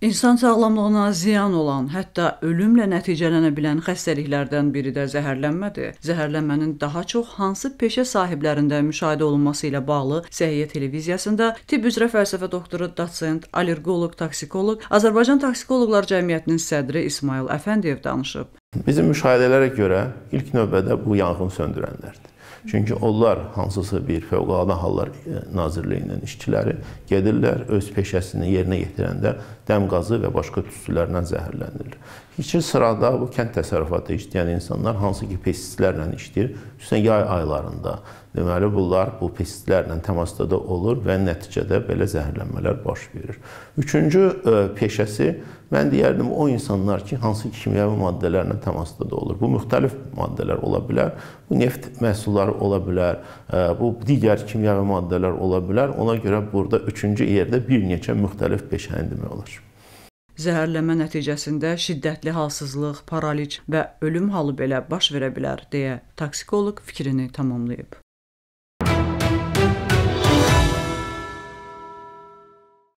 İnsan sağlamlığına ziyan olan, hətta ölümlə nəticələnə bilən xəstəliklərdən biri də zəhərlənmədir. Zəhərlənmənin daha çox hansı peşə sahiblərində müşahidə olunması ilə bağlı Səhiyyə televiziyasında tibb üzrə fəlsəfə doktoru, dotsent, allergoloq, toksikoloq, Azərbaycan Toksikoloqlar Cəmiyyətinin sədri İsmail Əfəndiyev danışıb. Bizim müşahidələrə görə ilk növbədə bu yanğın söndürənlərdir. Çünki onlar hansısa bir Fövqəladə Hallar e, Nazirliyinin işçiləri gedirlər, öz peşəsini yerinə yetirəndə dəm qazı və başqa tüstülərlə zəhərlənilir. İkinci sırada bu kənd təsərrüfatı işləyən insanlar hansı ki, pestisitlərlə işləyir, xüsusən yay aylarında. Deməli, bunlar bu pestisitlərlə təmasda da olur və nəticədə belə zəhərlənmələr baş verir. Üçüncü e, peşəsi mən deyərdim o insanlar ki, hansı ki, kimyəvi maddələrlə təmasda da olur. Bu müxtəlif maddələr ola bilər. Bu neft məhsulları qrupları ola bilər, e, bu digər kimyəvi maddələr ola bilər. Ona görə burada üçüncü yerdə bir neçə müxtəlif peşəni demək olar. Zəhərlənmə nəticəsində şiddətli halsızlıq, paraliz və ölüm halı belə baş verə bilər deyə toksikoloq fikrini tamamlayıb.